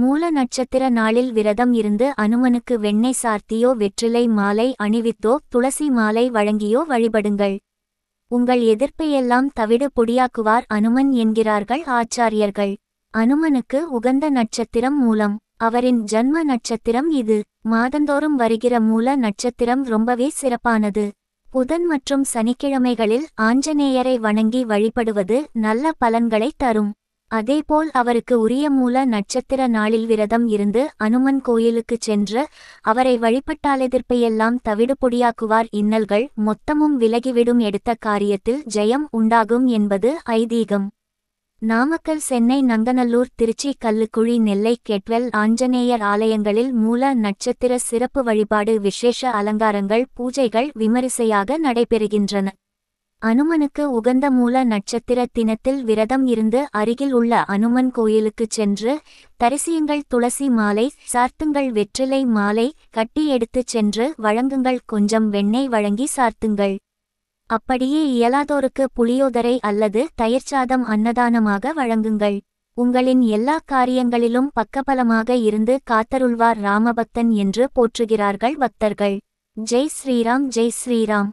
மூல நட்சத்திர நாளில் விரதம் இருந்து அனுமனுக்கு வெண்ணெய் சார்த்தியோ வெற்றிலை மாலை அணிவித்தோ துளசி மாலை வழங்கியோ வழிபடுங்கள் உங்கள் எதிர்ப்பையெல்லாம் தவிடு பொடியாக்குவார் அனுமன் என்கிறார்கள் ஆச்சாரியர்கள் அனுமனுக்கு உகந்த நட்சத்திரம் மூலம் அவரின் ஜன்ம நட்சத்திரம் இது மாதந்தோறும் வருகிற மூல நட்சத்திரம் ரொம்பவே சிறப்பானது புதன் மற்றும் சனிக்கிழமைகளில் ஆஞ்சநேயரை வணங்கி வழிபடுவது நல்ல பலன்களை தரும் அதேபோல் அவருக்கு உரிய மூல நட்சத்திர நாளில் விரதம் இருந்து அனுமன் கோயிலுக்கு சென்று அவரை வழிபட்டாலெதிர்ப்பையெல்லாம் தவிடு பொடியாக்குவார் இன்னல்கள் மொத்தமும் விலகிவிடும் எடுத்த காரியத்தில் ஜெயம் உண்டாகும் என்பது ஐதீகம் நாமக்கல் சென்னை நங்கநல்லூர் திருச்சி கல்லுக்குழி நெல்லை கெட்வெல் ஆஞ்சநேயர் ஆலயங்களில் மூல நட்சத்திர சிறப்பு வழிபாடு விசேஷ அலங்காரங்கள் பூஜைகள் விமரிசையாக நடைபெறுகின்றன அனுமனுக்கு உகந்த மூல நட்சத்திர தினத்தில் விரதம் இருந்து அருகில் உள்ள அனுமன் கோயிலுக்கு சென்று தரிசியங்கள் துளசி மாலை சார்த்துங்கள் வெற்றிலை மாலை கட்டி எடுத்துச் சென்று வழங்குங்கள் கொஞ்சம் வெண்ணெய் வழங்கி சார்த்துங்கள் அப்படியே இயலாதோருக்கு புளியோதரை அல்லது தயிர்ச்சாதம் அன்னதானமாக வழங்குங்கள் உங்களின் எல்லா காரியங்களிலும் பக்கபலமாக இருந்து காத்தருள்வார் ராமபக்தன் என்று போற்றுகிறார்கள் பக்தர்கள் ஜெய் ஸ்ரீராம் ஜெய் ஸ்ரீராம்